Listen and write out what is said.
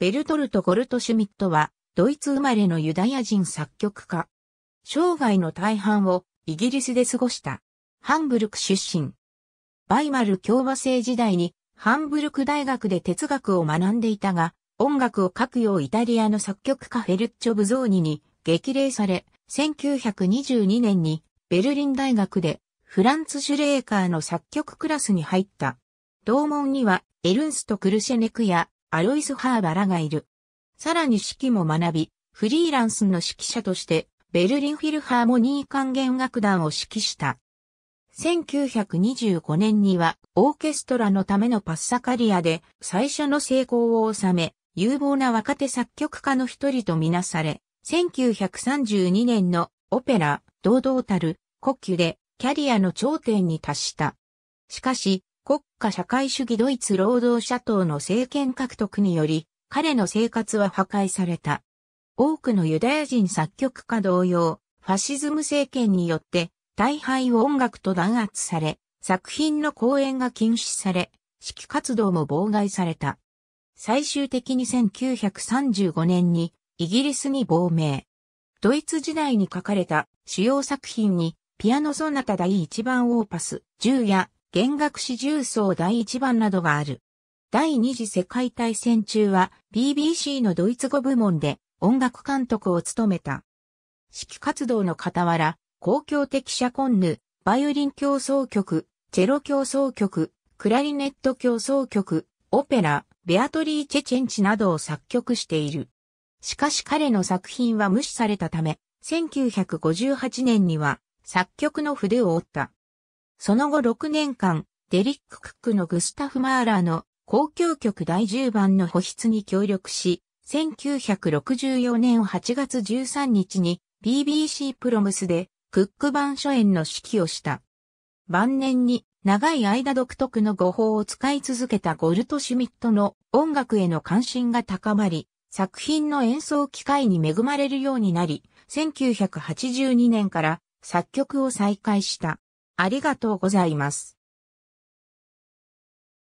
ベルトルト・ゴルトシュミットは、ドイツ生まれのユダヤ人作曲家。生涯の大半をイギリスで過ごした。ハンブルク出身。バイマル共和制時代にハンブルク大学で哲学を学んでいたが、音楽を書くようイタリアの作曲家フェルッチョ・ブゾーニに激励され、1922年にベルリン大学でフランツ・シュレーカーの作曲クラスに入った。同門にはエルンスト・クルシェネクやアロイス・ハーバラがいる。さらに指揮も学び、フリーランスの指揮者として、ベルリンフィルハーモニー管弦楽団を指揮した。1925年には、オーケストラのためのパッサカリアで最初の成功を収め、有望な若手作曲家の一人とみなされ、1932年のオペラ、堂々たる、呼吸で、キャリアの頂点に達した。しかし、国家社会主義ドイツ労働者党の政権獲得により、彼の生活は破壊された。多くのユダヤ人作曲家同様、ファシズム政権によって大敗を音楽と弾圧され、作品の公演が禁止され、指揮活動も妨害された。最終的に1935年にイギリスに亡命。ドイツ時代に書かれた主要作品にピアノソナタ第1番オーパス、10や弦楽四重奏第一番などがある。第二次世界大戦中は BBC のドイツ語部門で音楽監督を務めた。指揮活動の傍ら、公共的シャコンヌ、バイオリン競争曲、チェロ競争曲、クラリネット競争曲、オペラ、ベアトリー・チェチェンチなどを作曲している。しかし彼の作品は無視されたため、1958年には作曲の筆を折った。その後6年間、デリック・クックのグスタフ・マーラーの交響曲第10番の保筆に協力し、1964年8月13日に BBC プロムスでクック版初演の指揮をした。晩年に長い間独特の語法を使い続けたゴルト・シュミットの音楽への関心が高まり、作品の演奏機会に恵まれるようになり、1982年から作曲を再開した。ありがとうございます。